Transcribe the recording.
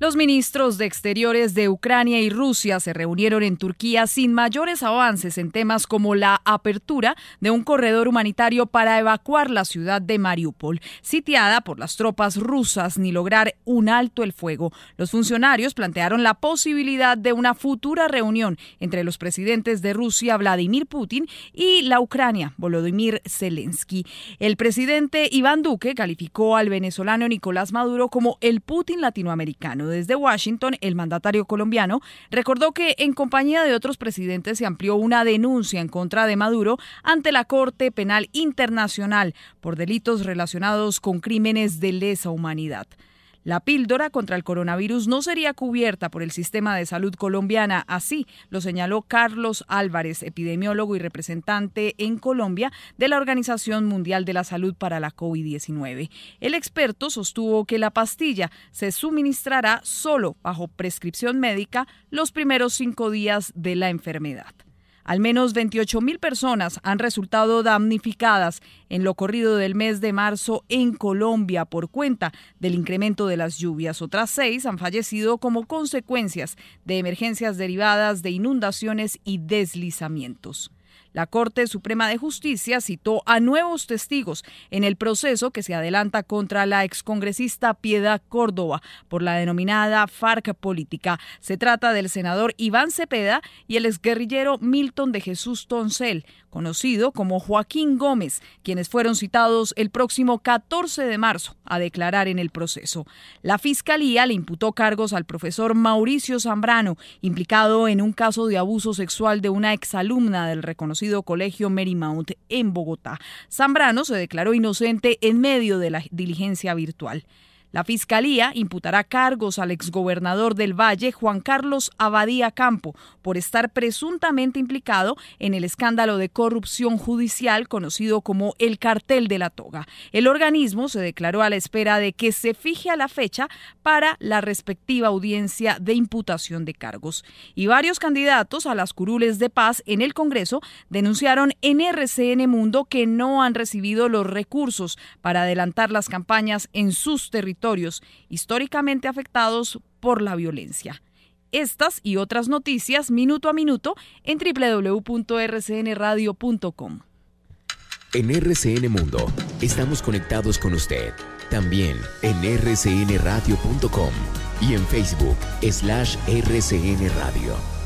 Los ministros de Exteriores de Ucrania y Rusia se reunieron en Turquía sin mayores avances en temas como la apertura de un corredor humanitario para evacuar la ciudad de Mariupol, sitiada por las tropas rusas, ni lograr un alto el fuego. Los funcionarios plantearon la posibilidad de una futura reunión entre los presidentes de Rusia, Vladimir Putin, y la Ucrania, Volodymyr Zelensky. El presidente Iván Duque calificó al venezolano Nicolás Maduro como el Putin latinoamericano desde Washington, el mandatario colombiano recordó que en compañía de otros presidentes se amplió una denuncia en contra de Maduro ante la Corte Penal Internacional por delitos relacionados con crímenes de lesa humanidad. La píldora contra el coronavirus no sería cubierta por el sistema de salud colombiana, así lo señaló Carlos Álvarez, epidemiólogo y representante en Colombia de la Organización Mundial de la Salud para la COVID-19. El experto sostuvo que la pastilla se suministrará solo bajo prescripción médica los primeros cinco días de la enfermedad. Al menos 28 mil personas han resultado damnificadas en lo corrido del mes de marzo en Colombia por cuenta del incremento de las lluvias. Otras seis han fallecido como consecuencias de emergencias derivadas de inundaciones y deslizamientos. La Corte Suprema de Justicia citó a nuevos testigos en el proceso que se adelanta contra la excongresista Piedad Córdoba por la denominada FARC política. Se trata del senador Iván Cepeda y el exguerrillero Milton de Jesús Toncel, conocido como Joaquín Gómez, quienes fueron citados el próximo 14 de marzo a declarar en el proceso. La Fiscalía le imputó cargos al profesor Mauricio Zambrano, implicado en un caso de abuso sexual de una exalumna del reconocimiento colegio Marymount en Bogotá. Zambrano se declaró inocente en medio de la diligencia virtual. La Fiscalía imputará cargos al exgobernador del Valle, Juan Carlos Abadía Campo, por estar presuntamente implicado en el escándalo de corrupción judicial conocido como el Cartel de la Toga. El organismo se declaró a la espera de que se fije a la fecha para la respectiva audiencia de imputación de cargos. Y varios candidatos a las curules de paz en el Congreso denunciaron en RCN Mundo que no han recibido los recursos para adelantar las campañas en sus territorios históricamente afectados por la violencia. Estas y otras noticias minuto a minuto en www.rcnradio.com. En RCN Mundo estamos conectados con usted. También en rcnradio.com y en Facebook slash Radio.